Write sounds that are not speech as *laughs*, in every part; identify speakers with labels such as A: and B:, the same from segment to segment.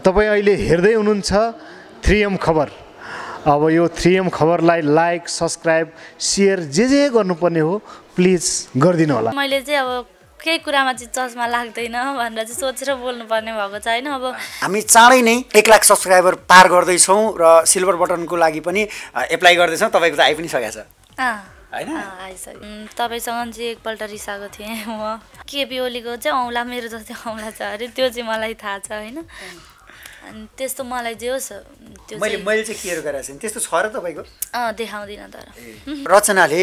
A: तपाईँ अहिले हेर्दै हुनुहुन्छ थ्री एम खबर अब यो थ्री एम खबरलाई लाइक सब्सक्राइब सेयर जे जे गर्नुपर्ने हो प्लिज गरिदिनु होला
B: मैले चाहिँ अब केही कुरामा चाहिँ चस्मा लाग्दैन भनेर चाहिँ सोचेर बोल्नुपर्ने भएको छ होइन अब
A: हामी चाँडै नै एक लाख सब्सक्राइबर पार गर्दैछौँ र सिल्भर बटनको लागि पनि एप्लाई गर्दैछौँ तपाईँको त आइ पनि
B: सकेको छ तपाईँसँग चाहिँ एकपल्ट रिसाएको थिएँ म केपी ओलीको चाहिँ औँला मेरो जस्तै औँला छ अरे त्यो चाहिँ मलाई थाहा छ होइन अनि त्यस्तो मलाई जे होस् मैले मैले
A: चाहिँ केयर गराएको त्यस्तो छ र तपाईँको
B: देखाउँदिनँ तर *laughs*
A: रचनाले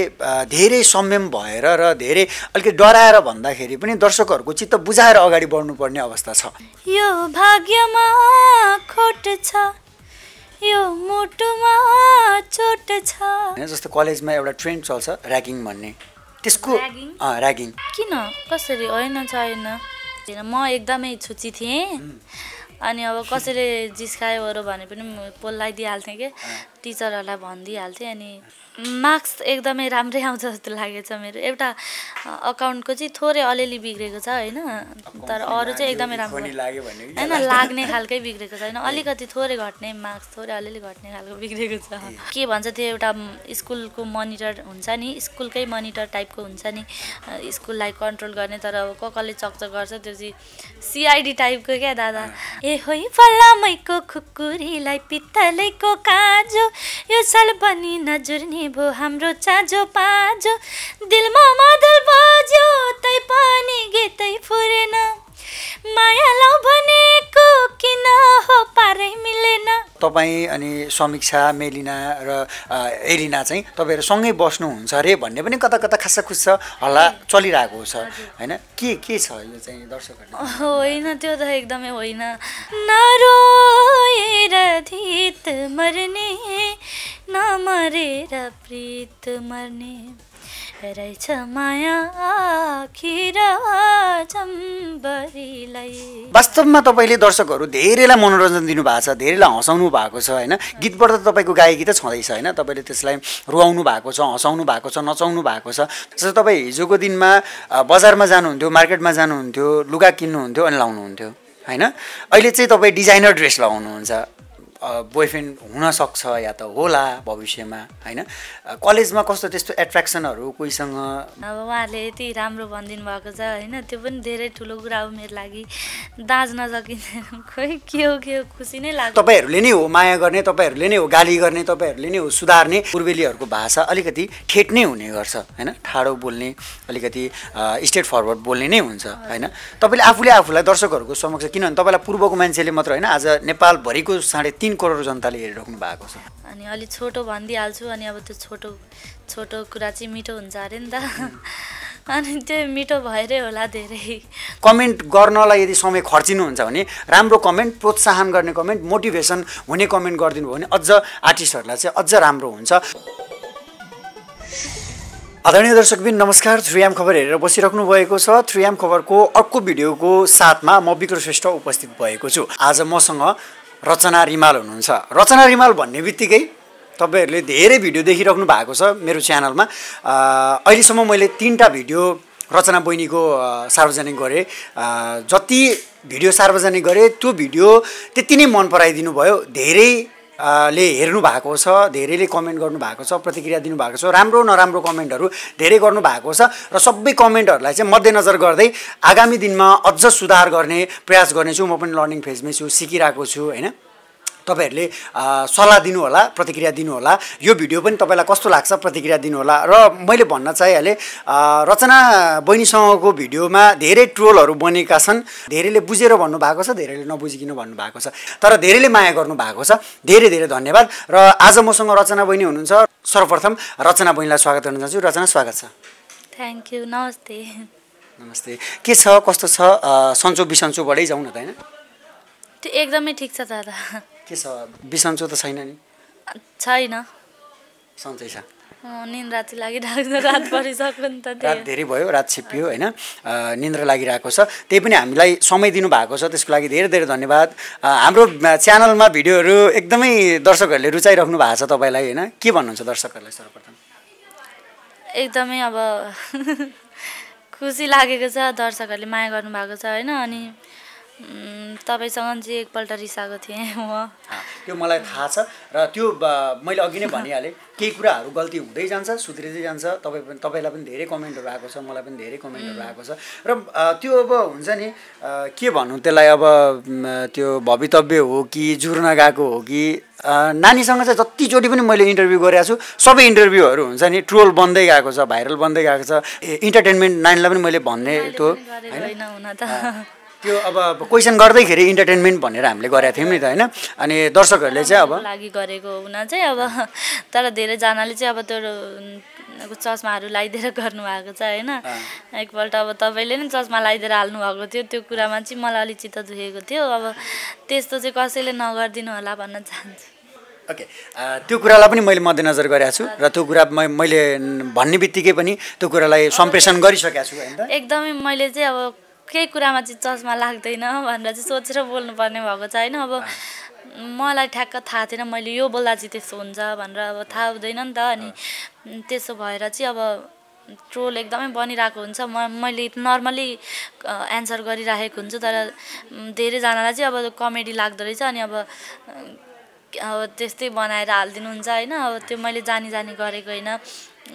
A: धेरै संयम भएर र धेरै अलिकति डराएर भन्दाखेरि पनि दर्शकहरूको चित्त बुझाएर अगाडि बढ्नुपर्ने अवस्था छ
B: यो भाग्यमा खोट छ यो मुटुमा चोट छ
A: जस्तो कलेजमा एउटा ट्रेन्ड चल्छ ऱ्यागिङ भन्ने त्यसको
B: ऱ्यागिङ किन कसरी होइन छैन म एकदमै छुची थिएँ अनि अब कसैले जिस्कायोहरू भने पनि म कि टिचरहरूलाई भनिदिइहाल्थेँ अनि मार्क्स एकदमै राम्रै आउँछ जस्तो लागेको मेरो एउटा अकाउन्टको चाहिँ थोरै अलिअलि बिग्रेको छ होइन तर अरू चाहिँ एकदमै राम्रो
A: होइन
B: लाग्ने खालकै बिग्रेको छ होइन *laughs* अलिकति थोरै घट्ने मार्क्स थोरै अलिअलि घट्ने खालको बिग्रेको छ के भन्छ त्यो एउटा स्कुलको मनिटर हुन्छ नि स्कुलकै मनिटर टाइपको हुन्छ नि स्कुललाई कन्ट्रोल गर्ने तर क कसले चकचक गर्छ त्यो चाहिँ सिआइडी टाइपको क्या दादा ए होइ फलामैको खुकुरीलाई पित्तलैको काजो यो साल पनि नजुर्ने भो हाम्रो चाजो पाजो दिलमा मादल बाज्यो तै पनि गीतै फुरेन माया
A: तपाईँ अनि समीक्षा मेलिना र एलिना चाहिँ तपाईँहरू सँगै बस्नुहुन्छ अरे भन्ने पनि कता कता खासा खुस छ हल्ला चलिरहेको छ होइन के के छ यो चाहिँ दर्शकहरू
B: होइन त्यो त एकदमै होइन मर्ने नमरेर प्रीत मर्ने रहेछ माया आखिर
A: वास्तवमा तपाईँले दर्शकहरू धेरैलाई मनोरञ्जन दिनुभएको छ धेरैलाई हँसाउनु भएको छ होइन गीतबाट त तपाईँको गायकी त छँदैछ होइन तपाईँले त्यसलाई रुवाउनु भएको छ हँसाउनु भएको छ नचाउनु भएको छ जस्तो तपाईँ हिजोको दिनमा बजारमा जानुहुन्थ्यो मार्केटमा जानुहुन्थ्यो लुगा किन्नुहुन्थ्यो अनि लाउनुहुन्थ्यो होइन अहिले चाहिँ तपाईँ डिजाइनर ड्रेस लगाउनुहुन्छ बोयफ्रेन्ड हुनसक्छ या त होला भविष्यमा होइन कलेजमा कस्तो त्यस्तो एट्र्याक्सनहरू कोहीसँग अब
B: उहाँहरूले यति राम्रो भनिदिनु भएको छ होइन त्यो पनि धेरै ठुलो कुरा हो मेरो लागि दाज नसकिँदैन खोइ के हो के हो खुसी नै लाग्छ
A: तपाईँहरूले नै हो माया गर्ने तपाईँहरूले नै हो गाली गर्ने तपाईँहरूले नै हो सुधार्ने पूर्वेलीहरूको भाषा अलिकति ठेट नै हुने गर्छ होइन ठाडो बोल्ने अलिकति स्टेट फरवर्ड बोल्ने नै हुन्छ होइन तपाईँले आफूले आफूलाई दर्शकहरूको समक्ष किनभने तपाईँलाई पूर्वको मान्छेले मात्र होइन आज नेपालभरिको साढे तिन तिन करोड जनताले हेरिरहनु भएको छ
B: अनि अलिक छोटो भनिदिइहाल्छु अनि अब त्यो छोटो छोटो कुरा चाहिँ मिठो हुन्छ अरे नि त *laughs* अनि त्यो मिठो भएरै होला धेरै
A: कमेन्ट गर्नलाई यदि समय खर्चिनुहुन्छ भने राम्रो कमेन्ट प्रोत्साहन गर्ने कमेन्ट मोटिभेसन हुने कमेन्ट गरिदिनु भयो भने अझ आर्टिस्टहरूलाई चाहिँ अझ राम्रो हुन्छ आदरणीय दर्शकबिन नमस्कार थ्रियाम खबर हेरेर बसिराख्नु भएको छ एम खबरको अर्को भिडियोको साथमा म विक्र श्रेष्ठ उपस्थित भएको छु आज मसँग रचना रिमाल हुनुहुन्छ रचना रिमाल भन्ने बित्तिकै तपाईँहरूले धेरै भिडियो देखिराख्नु भएको छ मेरो च्यानलमा अहिलेसम्म मैले तिनवटा भिडियो रचना बहिनीको सार्वजनिक गरेँ जति भिडियो सार्वजनिक गरेँ त्यो भिडियो त्यति नै मन पराइदिनु भयो धेरै ले हेर्नु भएको छ धेरैले कमेन्ट गर्नुभएको छ प्रतिक्रिया दिनुभएको छ राम्रो नराम्रो कमेन्टहरू धेरै गर्नुभएको छ र सबै कमेन्टहरूलाई चाहिँ मध्यनजर गर्दै आगामी दिनमा अझ सुधार गर्ने प्रयास गर्नेछु म पनि लर्निङ फेजमै छु सिकिरहेको छु होइन तपाईँहरूले सल्लाह दिनुहोला प्रतिक्रिया दिनुहोला यो भिडियो पनि तपाईँलाई कस्तो लाग्छ प्रतिक्रिया दिनुहोला र मैले भन्न चाहिहालेँ रचना बहिनीसँगको भिडियोमा धेरै ट्रोलहरू बनेका छन् धेरैले बुझेर भन्नुभएको छ धेरैले नबुझिकन भन्नुभएको छ तर धेरैले माया गर्नुभएको छ धेरै धेरै धन्यवाद र आज मसँग रचना बहिनी हुनुहुन्छ सर्वप्रथम रचना बहिनीलाई स्वागत गर्न चाहन्छु रचना स्वागत छ
B: थ्याङ्क यू नमस्ते
A: नमस्ते के छ कस्तो छ सन्चो बिसन्चोबाटै जाउँ न त होइन
B: त्यो एकदमै ठिक छ दादा
A: के छ बिसन्चो त छैन नि छैन सन्चै छ
B: निन्द्रा चाहिँ लागिरहेको छ रात परिसक्यो नि त रात
A: धेरै भयो रात छिप्पियो होइन निन्द्रा लागिरहेको छ त्यही पनि हामीलाई समय दिनुभएको छ त्यसको लागि धेरै धेरै धन्यवाद हाम्रो च्यानलमा भिडियोहरू एकदमै दर्शकहरूले रुचाइराख्नु भएको छ तपाईँलाई होइन के भन्नुहुन्छ दर्शकहरूलाई सर्वप्रथम
B: एकदमै अब *laughs* खुसी लागेको छ दर्शकहरूले माया गर्नुभएको छ होइन अनि तपाईँसँग चाहिँ एकपल्ट रिसाएको थिएँ *laughs* म
A: त्यो मलाई थाहा छ र त्यो मैले अघि नै भनिहालेँ केही कुराहरू गल्ती हुँदै जान्छ सुध्रिँदै जान्छ तपाईँ पनि तपाईँलाई पनि धेरै कमेन्टहरू आएको छ मलाई पनि धेरै कमेन्टहरू आएको छ र त्यो अब हुन्छ नि के भन्नु त्यसलाई अब त्यो भवितव्य हो कि जुर्न गएको हो कि नानीसँग चाहिँ जतिचोटि पनि मैले इन्टरभ्यू गरेको छु सबै इन्टरभ्यूहरू हुन्छ नि ट्रोल बन्दै गएको छ भाइरल बन्दै गएको छ इन्टरटेन्मेन्ट नानीलाई पनि मैले भन्ने त्यो
B: होइन
A: त्यो अब क्वेसन गर्दैखेरि इन्टरटेनमेन्ट भनेर हामीले गरेका थियौँ नि त होइन अनि दर्शकहरूले चाहिँ अब
B: लागि गरेको हुना चाहिँ अब तर धेरैजनाले चाहिँ अब त्यो चस्माहरू लगाइदिएर गर्नुभएको छ होइन एकपल्ट अब तपाईँले नि चस्मा लगाइदिएर हाल्नुभएको थियो त्यो कुरामा चाहिँ मलाई अलिक चित्त दुखेको थियो अब त्यस्तो चाहिँ कसैले नगरिदिनु होला भन्न चाहन्छु ओके
A: त्यो कुरालाई पनि मैले मध्यनजर गरेको छु र त्यो कुरा मैले भन्ने बित्तिकै पनि त्यो कुरालाई सम्प्रेषण गरिसकेको छु
B: एकदमै मैले चाहिँ अब केही कुरामा चाहिँ चस्मा लाग्दैन भनेर चाहिँ सोचेर बोल्नुपर्ने भएको छ होइन अब मलाई ठ्याक्क थाहा थिएन मैले यो बोल्दा चाहिँ त्यस्तो हुन्छ भनेर अब थाहा हुँदैन नि त अनि त्यसो भएर चाहिँ अब ट्रोल एकदमै बनिरहेको हुन्छ म मैले नर्मली एन्सर गरिराखेको हुन्छु तर धेरैजनालाई चाहिँ अब कमेडी लाग्दो रहेछ अनि अब अब त्यस्तै बनाएर हालिदिनुहुन्छ होइन अब त्यो मैले जानी जानी गरेको होइन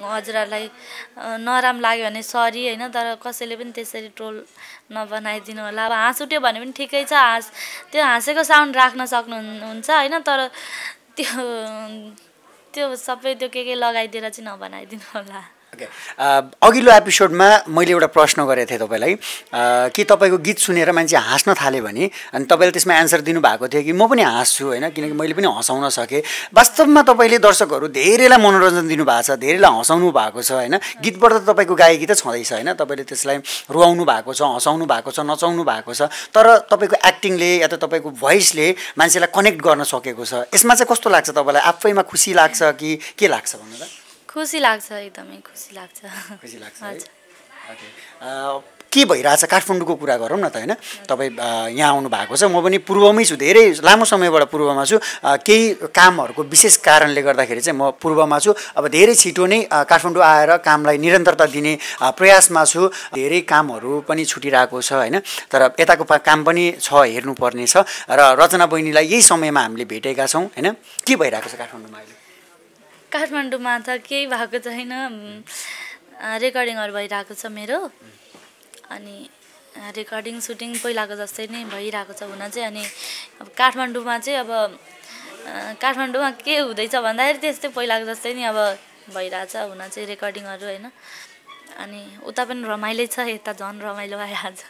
B: हजुरहरूलाई नराम लाग्यो भने सरी होइन तर कसैले पनि त्यसरी ट्रोल नबनाइदिनु होला अब हाँस उठ्यो भने पनि ठिकै छ हाँस त्यो हाँसेको साउन्ड राख्न सक्नुहुन्छ होइन तर त्यो त्यो सबै त्यो के के लगाइदिएर चाहिँ नबनाइदिनु होला Uh,
A: अघिल्लो एपिसोडमा मैले एउटा प्रश्न गरेको थिएँ तपाईँलाई uh, कि तपाईँको गीत सुनेर मान्छे हाँस्न थाल्यो भने अनि तपाईँले त्यसमा एन्सर दिनुभएको थियो कि म पनि हाँस्छु होइन किनकि मैले पनि हँसाउन सकेँ वास्तवमा तपाईँले दर्शकहरू धेरैलाई मनोरञ्जन दिनुभएको छ धेरैलाई हँसाउनु भएको छ होइन गीतबाट त तपाईँको गायकी त छँदैछ होइन तपाईँले त्यसलाई रुवाउनु भएको छ हँसाउनु भएको छ नचाउनु भएको छ तर तपाईँको एक्टिङले या त तपाईँको भोइसले मान्छेलाई कनेक्ट गर्न सकेको छ यसमा चाहिँ कस्तो लाग्छ तपाईँलाई आफैमा खुसी लाग्छ कि के लाग्छ भन्नु त
B: खुसी लाग्छ एकदमै खुसी लाग्छ खुसी लाग्छ
A: के भइरहेछ काठमाडौँको कुरा गरौँ न त होइन तपाईँ यहाँ आउनु भएको छ म पनि पूर्वमै छु धेरै लामो समयबाट पूर्वमा छु केही कामहरूको विशेष कारणले गर्दाखेरि चाहिँ म पूर्वमा छु अब धेरै छिटो नै काठमाडौँ आएर कामलाई निरन्तरता दिने प्रयासमा छु धेरै कामहरू पनि छुटिरहेको छ होइन तर यताको काम पनि छ हेर्नुपर्ने छ र रचना बहिनीलाई यही समयमा हामीले भेटेका छौँ होइन के भइरहेको छ काठमाडौँमा अहिले
B: काठमाडौँमा त केही भएको छैन रेकर्डिङहरू भइरहेको छ मेरो अनि रेकर्डिङ सुटिङ पहिलाको जस्तै नै भइरहेको छ हुन चाहिँ अनि अब काठमाडौँमा चाहिँ अब काठमाडौँमा के हुँदैछ भन्दाखेरि त्यस्तै पहिलाको जस्तै नै अब भइरहेछ हुन चाहिँ रेकर्डिङहरू होइन अनि उता पनि रमाइलो छ यता झन् रमाइलो भइहाल्छ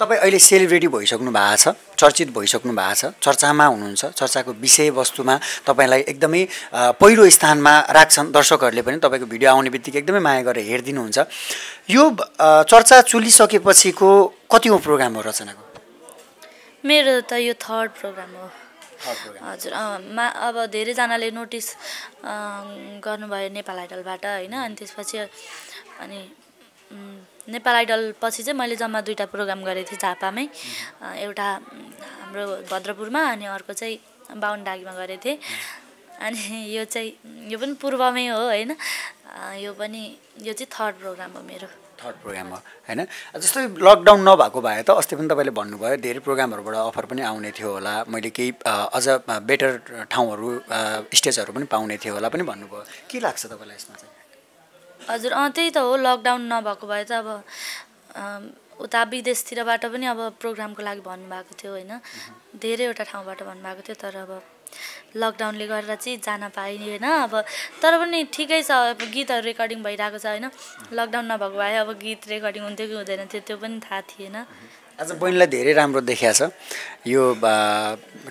A: तपाईँ अहिले सेलिब्रेटी भइसक्नु भएको छ चर्चित भइसक्नु भएको छ चर्चामा हुनुहुन्छ चर्चाको विषयवस्तुमा तपाईँलाई एकदमै पहिलो स्थानमा राख्छन् दर्शकहरूले पनि तपाईँको भिडियो आउने बित्तिकै एकदमै माया गरेर हेरिदिनुहुन्छ यो चर्चा चुलिसकेपछिको कतिवटा प्रोग्राम हो रचनाको
B: मेरो त यो थर्ड प्रोग्राम हो हजुर मा अब धेरैजनाले नोटिस गर्नुभयो नेपाल आइडलबाट होइन अनि त्यसपछि अनि नेपाल आइडल पछि चाहिँ मैले जम्मा दुईवटा प्रोग्राम गरेको थिएँ झापामै एउटा हाम्रो भद्रपुरमा अनि अर्को चाहिँ बाहुनडागीमा गरेको थिएँ अनि यो चाहिँ यो पनि पूर्वमै हो होइन यो पनि यो चाहिँ थर्ड प्रोग्राम हो मेरो थर्ड
A: प्रोग्राम हो होइन जस्तै लकडाउन नभएको भए त अस्ति पनि तपाईँले भन्नुभयो धेरै प्रोग्रामहरूबाट अफर पनि आउने थियो होला मैले केही अझ बेटर ठाउँहरू स्टेजहरू पनि पाउने थियो होला पनि भन्नुभयो के लाग्छ तपाईँलाई यसमा चाहिँ
B: हजुर अँ त्यही त हो लकडाउन नभएको भए त अब उता विदेशतिरबाट पनि अब प्रोग्रामको लागि भन्नुभएको थियो होइन धेरैवटा ठाउँबाट भन्नुभएको थियो तर अब लकडाउनले गरेर चाहिँ जान पाइएन अब तर पनि ठिकै छ अब गीतहरू रेकर्डिङ भइरहेको छ होइन लकडाउन नभएको भए अब गीत रेकर्डिङ हुन्थ्यो कि हुँदैन थियो त्यो पनि थाहा थिएन आज
A: बहिनीलाई धेरै राम्रो देखिया छ यो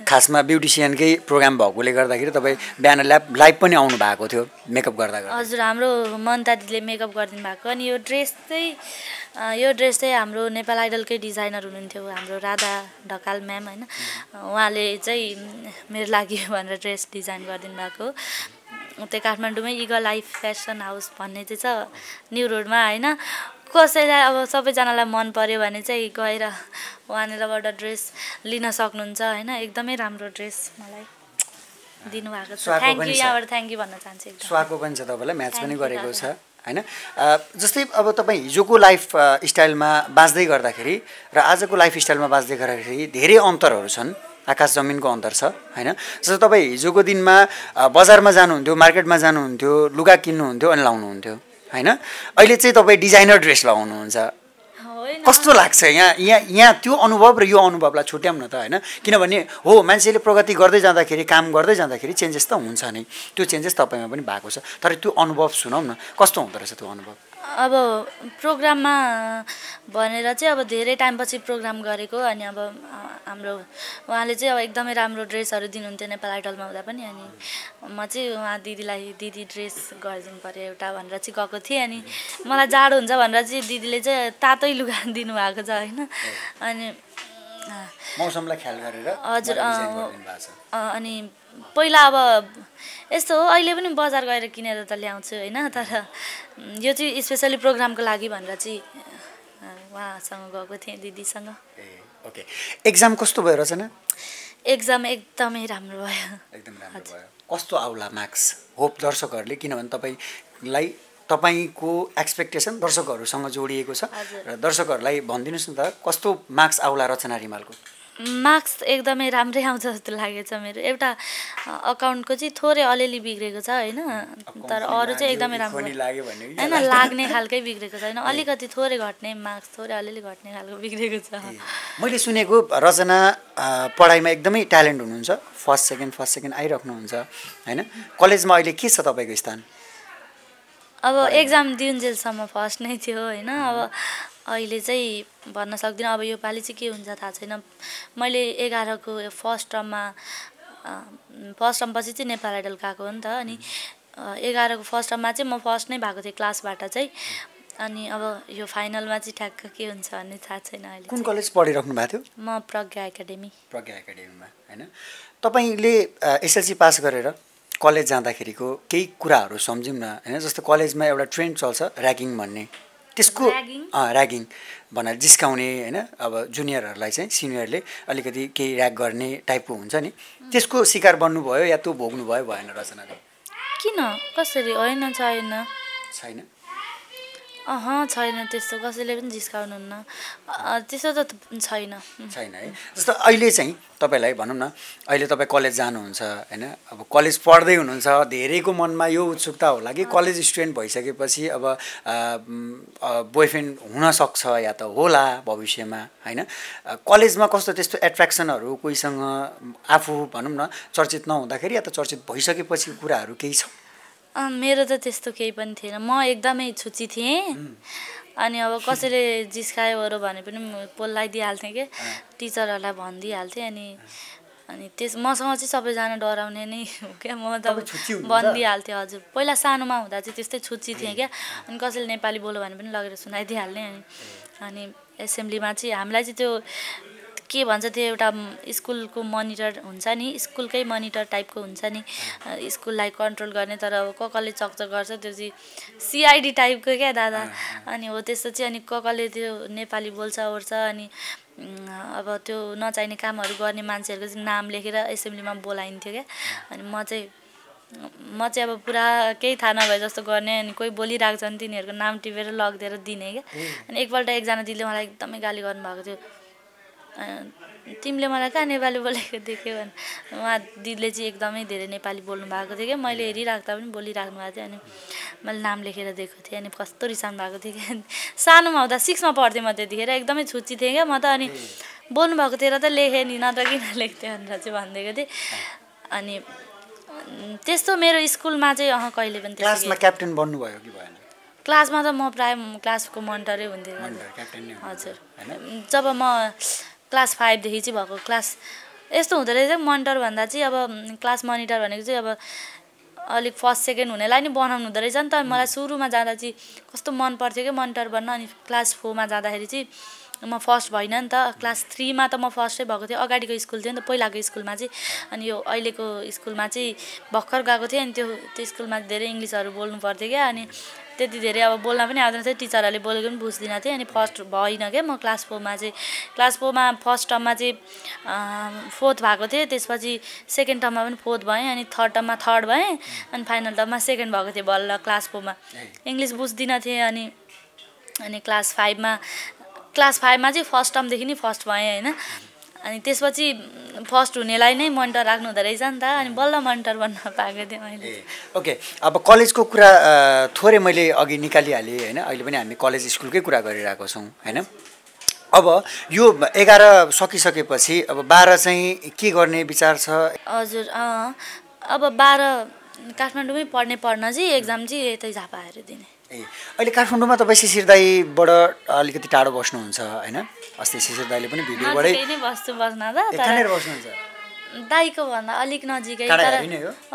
A: खासमा ब्युटिसियनकै प्रोग्राम भएकोले गर्दाखेरि तपाईँ बिहान ल्याब लाइभ पनि आउनु भएको थियो मेकअप गर्दा
B: हजुर हाम्रो ममता दिदीले मेकअप गरिदिनु भएको अनि यो ड्रेस चाहिँ यो ड्रेस चाहिँ हाम्रो नेपाल आइडलकै डिजाइनर हुनुहुन्थ्यो हाम्रो राधा ढकाल म्याम होइन उहाँले चाहिँ मेरो लागि *laughs* भनेर ड्रेस डिजाइन गरिदिनु भएको त्यो काठमाडौँमै इगल लाइफ फेसन हाउस भन्ने चाहिँ छ न्यु रोडमा होइन कसैलाई अब सबैजनालाई मन पऱ्यो भने चाहिँ गएर वहाँनिरबाट ड्रेस लिन सक्नुहुन्छ होइन एकदमै राम्रो ड्रेस मलाई दिनुभएको छ थ्याङ्क यू यहाँबाट भन्न चाहन्छु स्वागत
A: पनि छ तपाईँलाई म्याच पनि गरेको छ होइन जस्तै अब तपाईँ हिजोको लाइफ स्टाइलमा बाँच्दै गर्दाखेरि र आजको लाइफ स्टाइलमा बाँच्दै गर्दाखेरि धेरै अन्तरहरू छन् आकाश जमिनको अन्तर छ होइन जस्तो तपाईँ हिजोको दिनमा बजारमा जानुहुन्थ्यो मार्केटमा जानुहुन्थ्यो लुगा किन्नुहुन्थ्यो अनि लाउनुहुन्थ्यो होइन अहिले चाहिँ तपाईँ डिजाइनर ड्रेस लगाउनुहुन्छ कस्तो लाग्छ यहाँ यहाँ यहाँ त्यो अनुभव र यो अनुभवलाई छुट्याउँ न त होइन किनभने हो मान्छेले प्रगति गर्दै जाँदाखेरि काम गर्दै जाँदाखेरि चेन्जेस त हुन्छ नै त्यो चेन्जेस तपाईँमा पनि भएको छ तर त्यो अनुभव सुनौँ न कस्तो हुँदो रहेछ त्यो अनुभव
B: अब प्रोग्राममा भनेर चाहिँ अब धेरै टाइमपछि प्रोग्राम गरेको अनि अब हाम्रो उहाँले चाहिँ अब एकदमै राम्रो ड्रेसहरू दिनुहुन्थ्यो नेपाल आइडलमा हुँदा पनि अनि म चाहिँ उहाँ दिदीलाई दिदी ड्रेस गरिदिनु पऱ्यो एउटा भनेर चाहिँ गएको थिएँ अनि मलाई जाडो हुन्छ भनेर चाहिँ दिदीले चाहिँ तातै लुगा *laughs* दिनुभएको छ होइन अनि
A: मौसमलाई ख्याल गरेर हजुर अनि
B: पहिला अब यस्तो हो अहिले पनि बजार गएर किनेर त ल्याउँछु होइन तर यो चाहिँ स्पेसली प्रोग्रामको लागि भनेर चाहिँ उहाँसँग गएको थिएँ दिदीसँग ओके
A: एक्जाम कस्तो भयो रचना
B: एक्जाम एकदमै राम्रो भयो एकदम राम्रो भयो
A: कस्तो आउला मार्क्स होप दर्शकहरूले किनभने तपाईँलाई तपाईँको एक्सपेक्टेसन दर्शकहरूसँग जोडिएको छ र दर्शकहरूलाई भनिदिनुहोस् न त कस्तो मार्क्स आउला रचना रिमालको
B: मार्क्स एकदमै राम्रै आउँछ जस्तो लागेको छ मेरो एउटा अकाउन्टको चाहिँ थोरै अलिअलि बिग्रेको छ होइन तर अरू चाहिँ एकदमै राम्रो
A: होइन
B: लाग्ने खालकै बिग्रेको छ होइन अलिकति थोरै घट्ने मार्क्स थोरै अलिअलि घट्ने खालको बिग्रेको छ
A: मैले सुनेको रचना पढाइमा एकदमै ट्यालेन्ट हुनुहुन्छ फर्स्ट सेकेन्ड फर्स्ट सेकेन्ड आइराख्नुहुन्छ होइन कलेजमा अहिले के छ तपाईँको स्थान
B: अब एक्जाम दिउन्जेलसम्म फर्स्ट नै थियो होइन अब अहिले चाहिँ भन्न सक्दिनँ अब योपालि चाहिँ के हुन्छ थाहा छैन मैले एघारको फर्स्ट टर्ममा फर्स्ट टर्मपछि चाहिँ नेपाल आइडल गएको हो नि त अनि एघारको फर्स्ट टर्ममा चाहिँ म फर्स्ट नै भएको थिएँ क्लासबाट चाहिँ अनि अब यो फाइनलमा चाहिँ ठ्याक्क के हुन्छ भन्ने थाहा छैन अहिले कुन
A: कलेज पढिराख्नु भएको थियो
B: म प्रज्ञा एकाडेमी प्रज्ञा एकाडेमीमा होइन
A: तपाईँले एसएलसी पास गरेर कलेज जाँदाखेरिको केही कुराहरू सम्झौँ न होइन जस्तो कलेजमा एउटा ट्रेन्ड चल्छ ऱ्याकिङ भन्ने त्यसको ऱ्यागिङ भनेर जिस्काउने होइन अब जुनियरहरूलाई चाहिँ सिनियरले अलिकति केही ऱ्याग गर्ने टाइपको हुन्छ नि त्यसको शिकार बन्नुभयो या त्यो भोग्नुभयो भएन रचनाले
B: किन कसरी होइन छैन छैन अहँ छैन त्यस्तो कसैले पनि जिस्काउनुहुन्न त्यस्तो त छैन छैन है
A: जस्तो अहिले चाहिँ तपाईँलाई भनौँ न अहिले तपाईँ कलेज जानुहुन्छ होइन अब कलेज पढ्दै हुनुहुन्छ धेरैको मनमा यो उत्सुकता होला कि कलेज स्टुडेन्ट भइसकेपछि अब बोयफ्रेन्ड हुनसक्छ या त होला भविष्यमा होइन कलेजमा कस्तो त्यस्तो एट्र्याक्सनहरू कोहीसँग आफू भनौँ न चर्चित नहुँदाखेरि या त चर्चित भइसकेपछि कुराहरू केही छ
B: मेरो त त्यस्तो केही पनि थिएन म एकदमै छुची थिएँ अनि अब कसैले जिस्कायोहरू भने पनि पोल्लाइदिइहाल्थेँ कि टिचरहरूलाई भनिदिइहाल्थेँ अनि अनि त्यस मसँग चाहिँ सबैजना डराउने नै हो क्या म त भनिदिइहाल्थेँ हजुर पहिला सानोमा हुँदा चाहिँ त्यस्तै छुच्ची थिएँ क्या अनि कसैले नेपाली बोल्यो भने पनि लगेर सुनाइदिइहाल्ने अनि अनि एसेम्ब्लीमा चाहिँ हामीलाई चाहिँ त्यो के भन्छ त्यो एउटा स्कुलको मनिटर हुन्छ नि स्कुलकै मनिटर टाइपको हुन्छ नि स्कुललाई कन्ट्रोल गर्ने तर अब क कसले चकचक गर्छ त्यो चाहिँ सिआइडी टाइपको क्या दादा अनि हो त्यस्तो चाहिँ अनि क कसले त्यो नेपाली बोल्छ ओर्छ अनि अब त्यो नचाहिने कामहरू गर्ने मान्छेहरूको चाहिँ नाम लेखेर एसेम्ब्लीमा बोलाइन्थ्यो क्या अनि म चाहिँ म चाहिँ अब पुरा केही थाहा नभए जस्तो गर्ने अनि कोही बोलिरहेको छ भने तिनीहरूको नाम टिपेर लगिदिएर दिने क्या अनि एकपल्ट एकजना दिदीले मलाई एकदमै गाली गर्नुभएको थियो तिमीले मलाई कहाँ नेपाली बोलेको देख्यौ भने उहाँ दिदीले चाहिँ एकदमै धेरै नेपाली बोल्नु भएको थियो क्या मैले हेरिराख्दा पनि बोलिराख्नु भएको थियो अनि मैले नाम लेखेर दिएको थिएँ अनि कस्तो रिसाउनु भएको थियो क्या सानोमा हुँदा सिक्समा पढ्थेँ म त्यतिखेर एकदमै छुच्ची थिएँ क्या म त अनि बोल्नु भएको र त लेखेँ नि न त किन लेख्थेँ भनेर चाहिँ भनिदिएको थिएँ अनि त्यस्तो मेरो स्कुलमा चाहिँ अह कहिले पनि क्लासमा
A: क्याप्टेन बन्नुभयो कि भएन
B: क्लासमा त म प्रायः क्लासको मन्टरै हुन्थेँ हजुर जब म क्लास फाइभदेखि चाहिँ भएको क्लास यस्तो हुँदो रहेछ मनिटर भन्दा चाहिँ अब क्लास मनिटर भनेको चाहिँ अब अलिक फर्स्ट सेकेन्ड हुनेलाई नि बनाउनु हुँदो रहेछ नि त मलाई सुरुमा जाँदा चाहिँ कस्तो मन पर्थ्यो क्या मनिटर भन्न अनि क्लास फोरमा जाँदाखेरि चाहिँ म फर्स्ट भइनँ नि त क्लास थ्रीमा त म फर्स्टै भएको थिएँ अगाडिको स्कुल थियो नि त पहिलाको स्कुलमा चाहिँ अनि यो अहिलेको स्कुलमा चाहिँ भर्खर गएको थिएँ अनि त्यो त्यो स्कुलमा धेरै इङ्ग्लिसहरू बोल्नु पर्थ्यो क्या अनि त्यति धेरै अब बोल्न पनि आउँदैन थियो टिचरहरूले बोलेको पनि बुझ्दिनँ थिएँ अनि फर्स्ट भइनँ क्या म क्लास फोरमा चाहिँ क्लास फोरमा फर्स्ट टर्ममा चाहिँ फोर्थ भएको थिएँ त्यसपछि सेकेन्ड टर्ममा पनि फोर्थ भएँ अनि थर्ड टर्ममा थर्ड भएँ अनि फाइनल टर्ममा सेकेन्ड भएको थिएँ बल्ल क्लास फोरमा इङ्ग्लिस बुझ्दिनँ थिएँ अनि अनि क्लास फाइभमा क्लास फाइभमा चाहिँ फर्स्ट टर्मदेखि नै फर्स्ट भएँ होइन अनि त्यसपछि फर्स्ट हुनेलाई नै मन्टर राख्नु हुँदो रहेछ नि त अनि बल्ल मन्टर बन्न पाएको थिएँ मैले
A: ओके अब कलेजको कुरा थोरै मैले अघि निकालिहालेँ होइन अहिले पनि हामी कलेज स्कुलकै कुरा गरिरहेको छौँ होइन अब यो एघार सकिसकेपछि अब बाह्र चाहिँ के गर्ने विचार छ
B: हजुर अब बाह्र काठमाडौँमै पढ्ने पढ्न चाहिँ एक्जाम चाहिँ यतै झापाहरू दिने
A: ए अहिले काठमाडौँमा तपाईँ शिशिर दाईबाट अलिकति टाढो बस्नुहुन्छ होइन अस्ति शिशिर दाईले पनि भिडियोबाटै
B: बस्छु बस्न बस्नुहुन्छ दाईको भन्दा अलिक नजिकै तर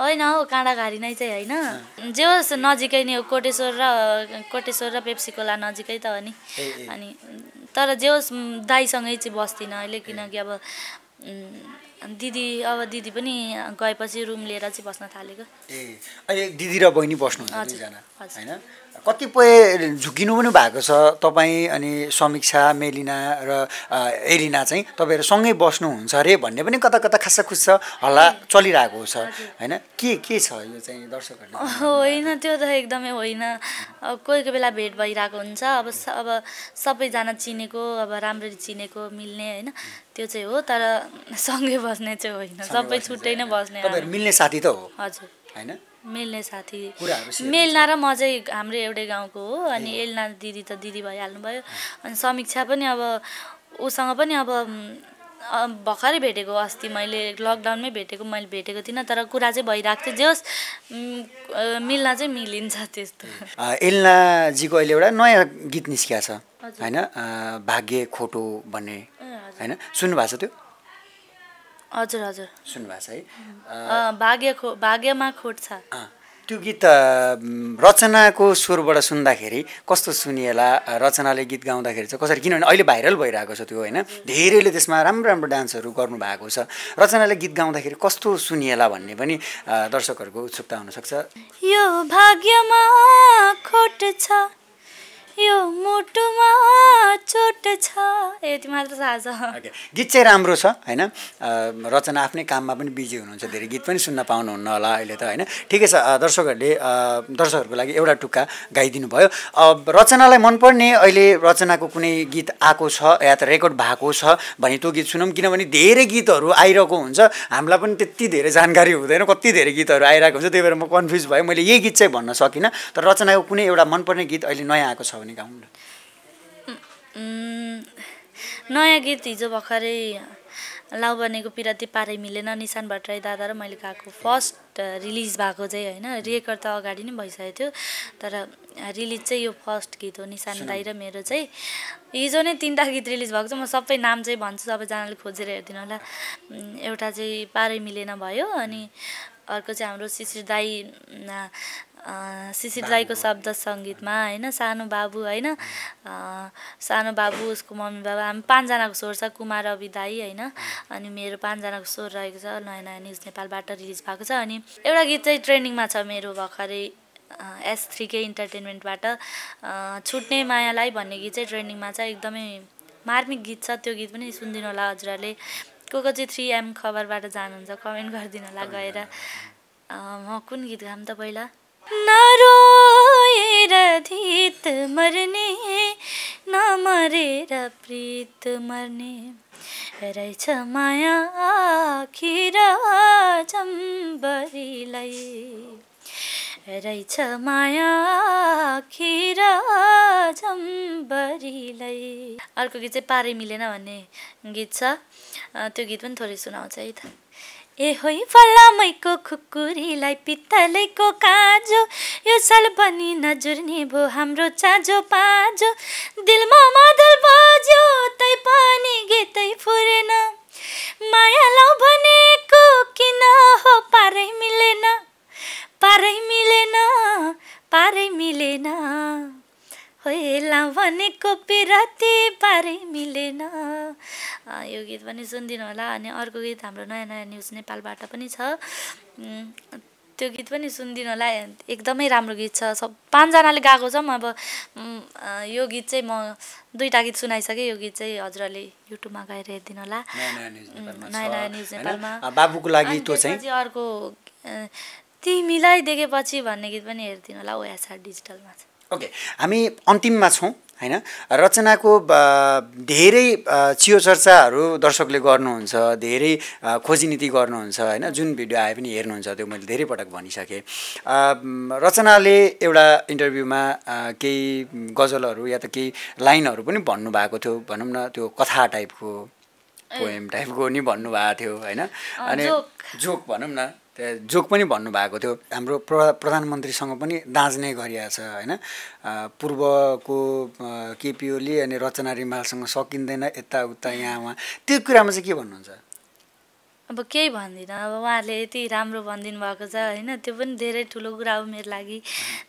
B: होइन हो काँडाघारी नै चाहिँ होइन जे होस् नजिकै नै हो कोटेश्वर र कोटेश्वर र पेप्सीकोला नजिकै त हो नि अनि तर जे होस् दाईसँगै चाहिँ बस्दिनँ अहिले किनकि अब दिदी अब दिदी पनि गएपछि रुम लिएर चाहिँ बस्न थालेको ए
A: अहिले दिदी र बहिनी बस्नुहुन्छ
B: होइन
A: कतिपय झुकिनु पनि भएको छ तपाईँ अनि समीक्षा मेलिना र एलिना चाहिँ तपाईँहरू सँगै बस्नुहुन्छ अरे भन्ने पनि कता कता खासा खुस छ हल्ला चलिरहेको छ होइन के के छ यो चाहिँ दर्शकहरू
B: होइन त्यो त एकदमै होइन कोही कोही बेला भेट भइरहेको हुन्छ अब अब सबैजना चिनेको अब राम्ररी चिनेको मिल्ने होइन त्यो चाहिँ हो तर सँगै बस्ने चाहिँ होइन सबै छुट्टै नै बस्ने मिल्ने साथी त हो हजुर होइन मिल्ने साथी मेलना र म चाहिँ हाम्रो एउटै गाउँको हो अनि एलना दिदी त दिदी भइहाल्नु भयो अनि समीक्षा पनि अब उसँग पनि अब भर्खरै भेटेको अस्ति मैले लकडाउनमै भेटेको मैले भेटेको थिइनँ तर कुरा चाहिँ भइरहेको थियो जे होस् मिल्न चाहिँ मिलिन्छ त्यस्तो
A: एलनाजीको अहिले एउटा नयाँ गीत निस्किया छ होइन भाग्य खोटो भन्ने होइन सुन्नुभएको छ त्यो हजुर हजुर सुन्नुभएको छ
B: है भाग्यको भाग्यमा खोट छ
A: त्यो गीत रचनाको स्वरबाट सुन्दाखेरि कस्तो सुनिएला रचनाले गीत गाउँदाखेरि चाहिँ कसरी किनभने अहिले भाइरल भइरहेको छ त्यो होइन धेरैले त्यसमा राम्रो राम्रो डान्सहरू गर्नुभएको छ रचनाले गीत गाउँदाखेरि कस्तो सुनिएला भन्ने पनि दर्शकहरूको उत्सुकता हुनसक्छ
B: यो भाग्यमा खोट छ यो मुटुमा यति मात्र थाहा छ
A: गीत चाहिँ राम्रो छ होइन रचना आफ्नै काममा पनि बिजी हुनुहुन्छ धेरै गीत पनि सुन्न पाउनुहुन्न होला अहिले त होइन ठिकै छ दर्शकहरूले दर्शकहरूको लागि एउटा टुक्का गाइदिनु भयो रचनालाई मनपर्ने अहिले रचनाको कुनै गीत आएको छ या त रेकर्ड भएको छ भने त्यो गीत सुनौँ किनभने धेरै गीतहरू आइरहेको हुन्छ हामीलाई पनि त्यति धेरै जानकारी हुँदैन कति धेरै गीतहरू आइरहेको हुन्छ त्यही भएर म कन्फ्युज भएँ मैले यही गीत चाहिँ भन्न सकिनँ तर रचनाको कुनै एउटा मनपर्ने गीत अहिले नयाँ आएको छ भने गाउनु
B: नयाँ गीत हिजो भर्खरै लाउ बनेको पिराती पारै मिलेन निशान भट्टराई दादा र मैले गएको फर्स्ट रिलिज भएको चाहिँ होइन रेकर्ड त अगाडि नै भइसकेको थियो तर रिलिज चाहिँ यो फर्स्ट गीत हो निशान दाई र मेरो चाहिँ हिजो नै तिनवटा गीत रिलिज भएको छ म सबै नाम चाहिँ भन्छु सबैजनाले खोजेर हेरिदिनु होला एउटा चाहिँ पारै मिलेन भयो अनि अर्को चाहिँ हाम्रो शिशिर दाई शिशिर राईको शब्द सङ्गीतमा होइन सानो बाबु होइन सानो बाबु उसको मम्मी बाबा हामी पाँचजनाको स्वर छ कुमार अवि दाई होइन अनि मेरो पाँचजनाको स्वर रहेको छ नयाँ नयाँ न्युज नेपालबाट रिलिज भएको छ अनि एउटा गीत चाहिँ ट्रेन्डिङमा छ मेरो भर्खरै एस थ्री के इन्टरटेन्मेन्टबाट छुट्ने मायालाई भन्ने गीत चाहिँ ट्रेन्डिङमा छ एकदमै मार्मिक गीत छ त्यो गीत पनि सुनिदिनु होला हजुरहरूले को को चाहिँ थ्री एम खबरबाट जानुहुन्छ कमेन्ट गरिदिनु होला गएर म कुन गीत गाऊँ त पहिला
A: नरोएर
B: धित मर्ने मरेर प्रीत मर्ने रहेछ माया आखिर जम्बरीलाई रहेछ माया खिर जम्बरीलाई अर्को गीत चाहिँ पारे मिलेन भन्ने गीत छ त्यो गीत पनि थोरै सुनाउँछ है त ए एहोइ फलामैको खुकुरीलाई पित्तलैको काजो यो साल पनि नजुर्ने भो हाम्रो चाजो पाजो दिलमा मादल बज्यो तै पानी गीतै फुरेन माया लाउ भनेको किन हो पारै मिलेन पारै मिलेन पारै मिलेन होइला भनेको पिराति पारे मिलेन यो गीत पनि सुनिदिनु होला अनि अर्को गीत हाम्रो नयाँ नयाँ न्युज नेपालबाट पनि छ त्यो गीत पनि सुनिदिनु होला एकदमै राम्रो गीत छ सब पाँचजनाले गाएको छ म अब यो गीत चाहिँ म दुईवटा गीत सुनाइसकेँ यो गीत चाहिँ हजुरहरूले युट्युबमा गएर हेरिदिनु होला नयाँ नयाँ न्युज नेपालमा बाबुको लागि अर्को तिमीलाई देखेपछि भन्ने गीत पनि हेरिदिनु होला ओएसआर डिजिटलमा छ
A: ओके हामी अन्तिममा छौँ होइन रचनाको धेरै चियो चर्चाहरू दर्शकले गर्नुहुन्छ धेरै खोजीनीति गर्नुहुन्छ होइन जुन भिडियो आए पनि हेर्नुहुन्छ त्यो मैले धेरै पटक भनिसकेँ रचनाले एउटा इन्टरभ्यूमा केही गजलहरू या त केही लाइनहरू पनि भन्नुभएको थियो भनौँ न त्यो कथा टाइपको पोएम टाइपको नि भन्नुभएको थियो होइन अनि जोक भनौँ न जोक पनि भन्नुभएको थियो हाम्रो प्र प्रधानमन्त्रीसँग पनि दाँच्ने गरिरहेछ होइन पूर्वको केपिओली अनि रचना रिमालसँग सकिँदैन यताउता यहाँ उहाँ त्यो कुरामा चाहिँ के भन्नुहुन्छ
B: अब केही भन्दिनँ अब उहाँहरूले यति राम्रो भनिदिनु भएको छ होइन त्यो पनि धेरै ठुलो कुरा हो मेरो लागि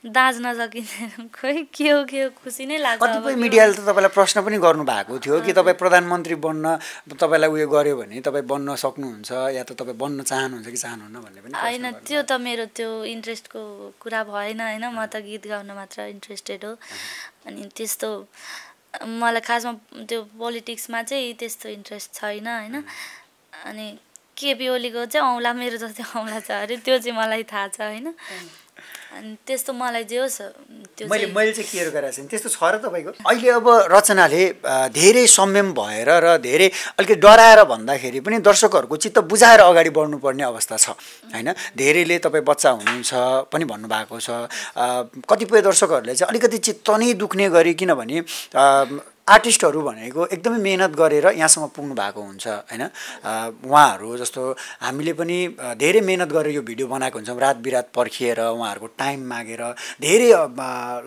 B: दाज नसकिँदैन खोइ के हो के हो खुसी नै लाग्छ कतिपय मिडियाले
A: त तपाईँलाई प्रश्न पनि गर्नुभएको थियो कि तपाईँ प्रधानमन्त्री बन्न तपाईँलाई उयो गऱ्यो भने तपाईँ बन्न सक्नुहुन्छ या त तपाईँ बन्न चाहनुहुन्छ कि चाहनुहुन्न भन्ने पनि होइन त्यो
B: त मेरो त्यो इन्ट्रेस्टको कुरा भएन होइन म त गीत गाउन मात्र इन्ट्रेस्टेड हो अनि त्यस्तो मलाई खासमा त्यो पोलिटिक्समा चाहिँ त्यस्तो इन्ट्रेस्ट छैन होइन अनि केबी ओलीको चाहिँ औँला मेरो जस्तै औँला छ अरे त्यो चाहिँ मलाई थाहा छ होइन अनि त्यस्तो मलाई जे होस्
A: त्यो मैले मैले चाहिँ केयर गरेको छैन त्यस्तो छ र तपाईँको अहिले अब रचनाले धेरै संयम भएर र धेरै अलिकति डराएर भन्दाखेरि पनि दर्शकहरूको चित्त बुझाएर अगाडि बढ्नुपर्ने अवस्था छ होइन धेरैले तपाईँ बच्चा हुनुहुन्छ पनि भन्नुभएको छ कतिपय दर्शकहरूले चाहिँ अलिकति चित्त नै दुख्ने गरी किनभने आर्टिस्टहरू भनेको एकदमै मेहनत गरेर यहाँसम्म पुग्नु भएको हुन्छ होइन उहाँहरू जस्तो हामीले पनि धेरै मेहनत गरेर यो भिडियो बनाएको हुन्छौँ रात बिरात पर्खिएर उहाँहरूको टाइम मागेर धेरै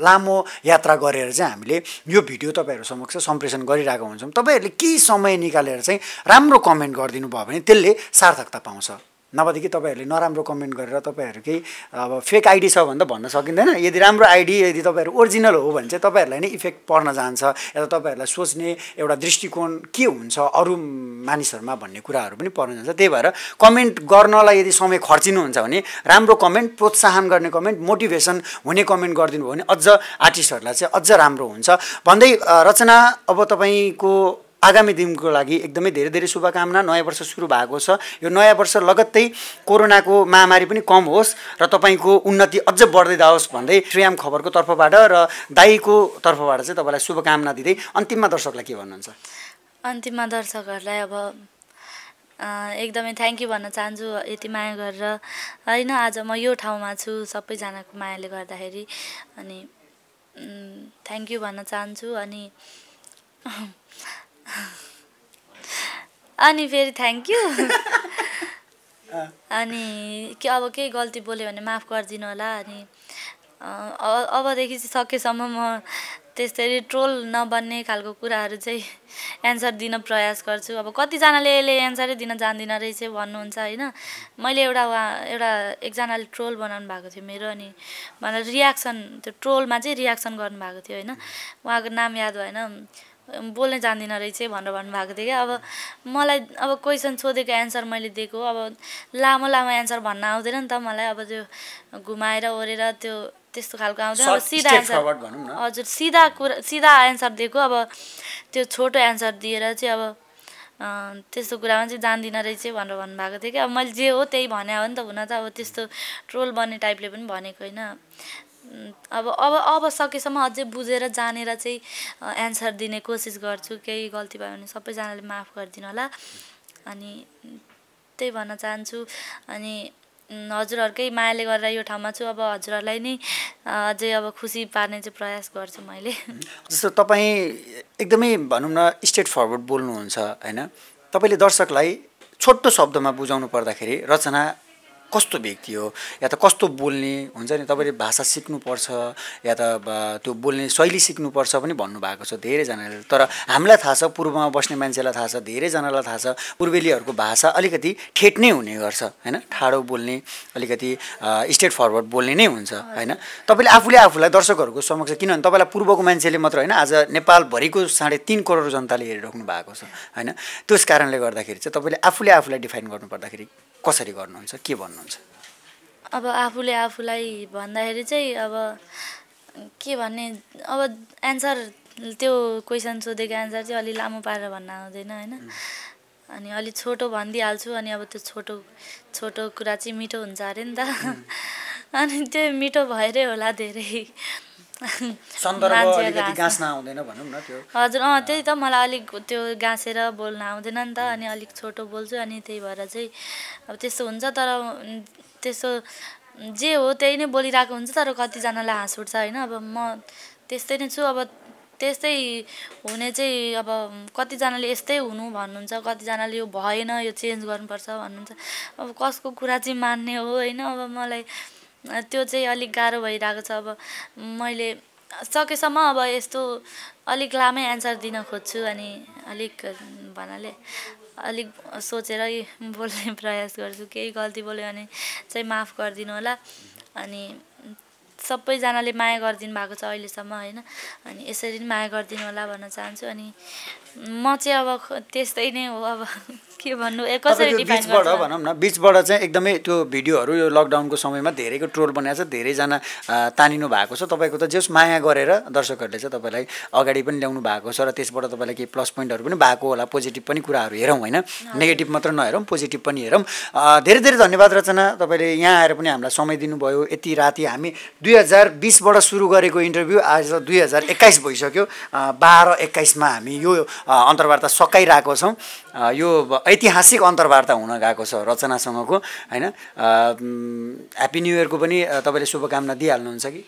A: लामो यात्रा गरेर चाहिँ हामीले यो भिडियो तपाईँहरू समक्ष सम्प्रेषण गरिरहेको हुन्छौँ तपाईँहरूले केही समय निकालेर चाहिँ राम्रो कमेन्ट गरिदिनु भयो भने त्यसले सार्थकता पाउँछ नभएदेखि तपाईँहरूले नराम्रो कमेन्ट गरेर तपाईँहरू केही अब फेक आइडी छ भने त भन्न सकिँदैन यदि राम्रो आइडी यदि तपाईँहरू ओरिजिनल हो भने चाहिँ तपाईँहरूलाई नै इफेक्ट पर्न जान्छ या त तपाईँहरूलाई सोच्ने एउटा दृष्टिकोण के हुन्छ अरू मानिसहरूमा भन्ने कुराहरू पनि पर्न जान्छ त्यही भएर कमेन्ट गर्नलाई यदि समय खर्चिनुहुन्छ भने राम्रो कमेन्ट प्रोत्साहन गर्ने कमेन्ट मोटिभेसन हुने कमेन्ट गरिदिनु भयो भने अझ आर्टिस्टहरूलाई चाहिँ अझ राम्रो हुन्छ भन्दै रचना अब तपाईँको आगामी दिनको लागि एकदमै धेरै धेरै शुभकामना नयाँ वर्ष सुरु भएको छ यो नयाँ वर्ष लगत्तै कोरोनाको महामारी पनि कम होस् र तपाईँको उन्नति अझ बढ्दै जाओस् भन्दै श्रीराम खबरको तर्फबाट र दाईको तर्फबाट चाहिँ तपाईँलाई शुभकामना दिँदै अन्तिममा दर्शकलाई के भन्नुहुन्छ
B: अन्तिममा दर्शकहरूलाई अब एकदमै थ्याङ्क यू भन्न चाहन्छु यति माया गरेर होइन आज म यो ठाउँमा छु सबैजनाको मायाले गर्दाखेरि अनि थ्याङ्क यू भन्न चाहन्छु अनि अनि फेरि थ्याङ्क यू *laughs* *laughs* अनि के अब केही गल्ती बोल्यो भने माफ गरिदिनु होला अनि अबदेखि चाहिँ सकेसम्म म त्यसरी ट्रोल नबन्ने खालको कुराहरू चाहिँ एन्सर दिन प्रयास गर्छु अब कतिजनाले यसले एन्सरै दिन जान्दिनँ रहेछ भन्नुहुन्छ होइन मैले एउटा उहाँ एउटा एकजनाले ट्रोल बनाउनु भएको थियो मेरो अनि मलाई रियाक्सन त्यो ट्रोलमा चाहिँ रियाक्सन गर्नुभएको थियो होइन उहाँको नाम याद भएन बोल्न जान्दिनँ रहेछ भनेर भन्नुभएको थियो क्या अब मलाई अब क्वेसन सोधेको एन्सर मैले दिएको अब लामो लामो एन्सर भन्न आउँदैन नि त मलाई अब त्यो घुमाएर ओरेर त्यो त्यस्तो खालको आउँदैन अब सिधा एन्सर हजुर सिधा कुरा सिधा एन्सर दिएको अब त्यो छोटो एन्सर दिएर चाहिँ अब त्यस्तो कुरामा चाहिँ जान्दिनँ रहेछ भनेर भन्नुभएको थियो कि अब मैले जे हो त्यही भने हो नि त हुन त अब त्यस्तो ट्रोल बन्ने टाइपले पनि भनेको होइन अब अब अब सकेसम्म अझै बुझेर जानेर चाहिँ एन्सर दिने कोसिस गर्छु केही गल्ती भयो भने सबैजनाले माफ गरिदिनु होला अनि त्यही भन्न चाहन्छु अनि हजुरहरूकै मायाले गरेर यो ठाउँमा छु अब हजुरहरूलाई नै अझै अब खुसी पार्ने चाहिँ प्रयास गर्छु मैले
A: जस्तो तपाईँ एकदमै भनौँ न स्टेट फरवर्ड बोल्नुहुन्छ होइन तपाईँले दर्शकलाई छोटो शब्दमा बुझाउनु पर्दाखेरि रचना कस्तो व्यक्ति हो या त कस्तो बोल्ने हुन्छ नि तपाईँले भाषा सिक्नुपर्छ या त त्यो बोल्ने शैली सिक्नुपर्छ पनि भन्नुभएको छ धेरैजनाले तर हामीलाई थाहा छ पूर्वमा बस्ने मान्छेलाई थाहा छ धेरैजनालाई थाहा छ पूर्वेलीहरूको भाषा अलिकति ठेट नै हुने गर्छ होइन ठाडो बोल्ने अलिकति स्ट्रेट फरवर्ड बोल्ने नै हुन्छ होइन तपाईँले आफूले आफूलाई दर्शकहरूको समक्ष किनभने तपाईँलाई पूर्वको मान्छेले मात्र होइन आज नेपालभरिको साढे तिन करोड जनताले हेरिराख्नु भएको छ होइन त्यस कारणले गर्दाखेरि चाहिँ तपाईँले आफूले आफूलाई डिफाइन गर्नुपर्दाखेरि कसरी गर्नुहुन्छ के भन्नुहुन्छ
B: अब आफूले आफूलाई भन्दाखेरि चाहिँ अब के भन्ने अब एन्सर त्यो क्वेसन सोधेको एन्सर चाहिँ अलि लामो पारेर भन्न आउँदैन होइन अनि अलिक छोटो भनिदिइहाल्छु अनि अब त्यो छोटो छोटो कुरा चाहिँ मिठो हुन्छ अरे नि त *laughs* अनि त्यो मिठो भएरै होला धेरै *laughs* हजुर अँ त्यही त मलाई अलिक त्यो गाँसेर बोल्न आउँदैन नि त अनि अलिक छोटो बोल्छु अनि त्यही भएर चाहिँ अब त्यस्तो हुन्छ तर त्यस्तो जे हो त्यही नै बोलिरहेको हुन्छ तर कतिजनालाई हाँस उठ्छ होइन अब म त्यस्तै नै छु अब त्यस्तै हुने चाहिँ अब कतिजनाले यस्तै हुनु भन्नुहुन्छ कतिजनाले यो भएन यो चेन्ज गर्नुपर्छ भन्नुहुन्छ अब कसको कुरा चाहिँ मान्ने हो होइन अब मलाई त्यो चाहिँ अलिक गाह्रो भइरहेको छ अब मैले सकेसम्म अब यस्तो अलिक लामै एन्सर दिन खोज्छु अनि अलिक भन्नाले अलिक सोचेरै बोल्ने *laughs* प्रयास गर्छु केही गल्ती बोल्यो भने चाहिँ माफ गरिदिनु होला अनि सबैजनाले माया गरिदिनु भएको छ अहिलेसम्म होइन अनि यसरी नै माया गरिदिनु होला भन्न चाहन्छु अनि म चाहिँ अब त्यस्तै नै हो अब *laughs* के भन्नु कसरी बिचबाट भनौँ
A: न बिचबाट चाहिँ एकदमै त्यो भिडियोहरू यो लकडाउनको समयमा धेरैको ट्रोल बनाएको छ धेरैजना तानिनु भएको छ तपाईँको त जस माया गरेर दर्शकहरूले चाहिँ तपाईँलाई अगाडि पनि ल्याउनु भएको छ र त्यसबाट तपाईँलाई केही प्लस पोइन्टहरू पनि भएको होला पोजिटिभ पनि कुराहरू हेरौँ होइन नेगेटिभ मात्र नहेरौँ पोजिटिभ पनि हेरौँ धेरै धेरै धन्यवाद रचना तपाईँले यहाँ आएर पनि हामीलाई समय दिनुभयो यति राति हामी दुई हजार बिसबाट सुरु गरेको इन्टरभ्यू आज दुई हजार एक्काइस भइसक्यो बाह्र एक्काइसमा हामी यो अन्तर्वार्ता सकाइरहेको छौँ यो ऐतिहासिक अन्तर्वार्ता हुन गएको छ रचनासँगको होइन ह्याप्पी न्यु इयरको पनि तपाईँले शुभकामना दिइहाल्नुहुन्छ कि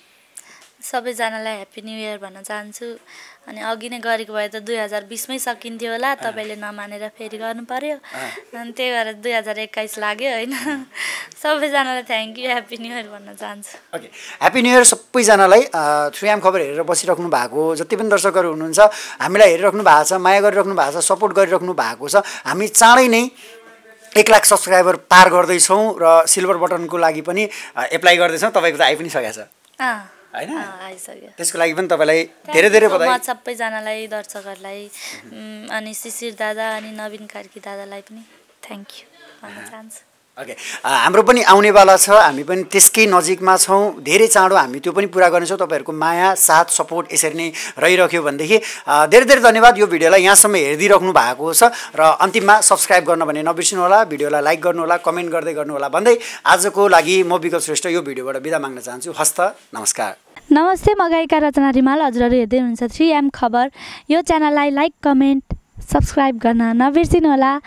B: सबैजनालाई ह्याप्पी न्यु इयर भन्न चाहन्छु अनि अघि नै गरेको भए त दुई हजार बिसमै सकिन्थ्यो होला तपाईँले नमानेर फेरि गर्नु पऱ्यो अनि त्यही भएर दुई हजार एक्काइस लाग्यो होइन *laughs* सबैजनालाई thank you happy new year भन्न चाहन्छु ओके
A: ह्याप्पी न्यु इयर सबैजनालाई थ्रुयाम खबर हेरेर बसिराख्नु भएको जति पनि दर्शकहरू हुनुहुन्छ हामीलाई हेरिराख्नु भएको छ माया गरिराख्नु भएको छ सपोर्ट गरिराख्नु भएको छ हामी चाँडै नै एक लाख सब्सक्राइबर पार गर्दैछौँ र सिल्भर बटनको लागि पनि एप्लाई गर्दैछौँ तपाईँको त आइ पनि सकेको
B: छ होइन
A: त्यसको लागि पनि तपाईँलाई धेरै धेरै बधाई
B: सबैजनालाई दर्शकहरूलाई अनि शिशिर दादा अनि नवीन कार्की दादालाई पनि थ्याङ्क यू भन्न चाहन्छु ओके
A: हाम्रो पनि आउनेवाला छ हामी पनि त्यसकै नजिकमा छौँ धेरै चाँडो हामी त्यो पनि पुरा गर्नेछौँ तपाईँहरूको माया साथ सपोर्ट यसरी नै रहिरह्यो भनेदेखि धेरै धेरै धन्यवाद यो भिडियोलाई यहाँसम्म हेरिदिइराख्नु भएको छ र अन्तिममा सब्सक्राइब गर्न भने नबिर्सिनु होला भिडियोलाई लाइक गर्नुहोला कमेन्ट गर्दै गर्नुहोला भन्दै आजको लागि म विगत श्रेष्ठ यो भिडियोबाट बिदा माग्न चाहन्छु हस्त नमस्कार
B: नमस्ते म गायिका रचना रिमाल हजुरहरू हेर्दै हुनुहुन्छ थ्री एम खबर यो च्यानललाई लाइक कमेन्ट सब्सक्राइब गर्न नबिर्सिनु होला